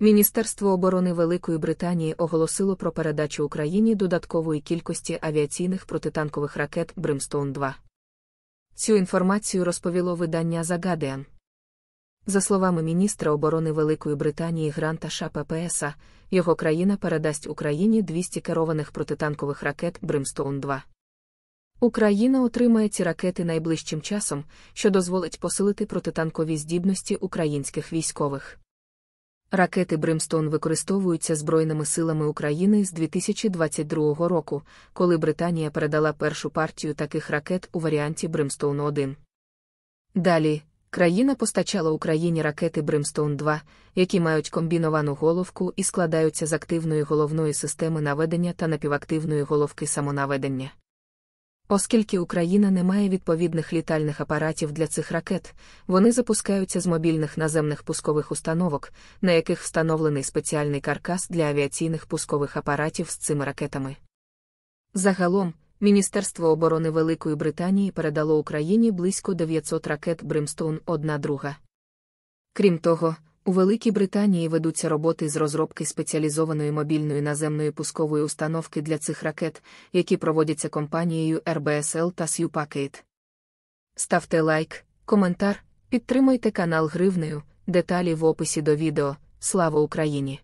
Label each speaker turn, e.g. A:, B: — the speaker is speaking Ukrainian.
A: Міністерство оборони Великої Британії оголосило про передачу Україні додаткової кількості авіаційних протитанкових ракет Бримстоун 2. Цю інформацію розповіло видання The Guardian. За словами міністра оборони Великої Британії Гранта Шапа ППСа, його країна передасть Україні 200 керованих протитанкових ракет Бримстоун 2. Україна отримає ці ракети найближчим часом, що дозволить посилити протитанкові здібності українських військових. Ракети Бримстон використовуються Збройними силами України з 2022 року, коли Британія передала першу партію таких ракет у варіанті Бримстоун 1. Далі, країна постачала Україні ракети Бримстоун 2, які мають комбіновану головку і складаються з активної головної системи наведення та напівактивної головки самонаведення. Оскільки Україна не має відповідних літальних апаратів для цих ракет, вони запускаються з мобільних наземних пускових установок, на яких встановлений спеціальний каркас для авіаційних пускових апаратів з цими ракетами. Загалом, Міністерство оборони Великої Британії передало Україні близько 900 ракет Бримстоун 1-2. Крім того, у Великій Британії ведуться роботи з розробки спеціалізованої мобільної наземної пускової установки для цих ракет, які проводяться компанією RBSL та SUPACAID. Ставте лайк, коментар, підтримуйте канал Гривнею, деталі в описі до відео. Слава Україні!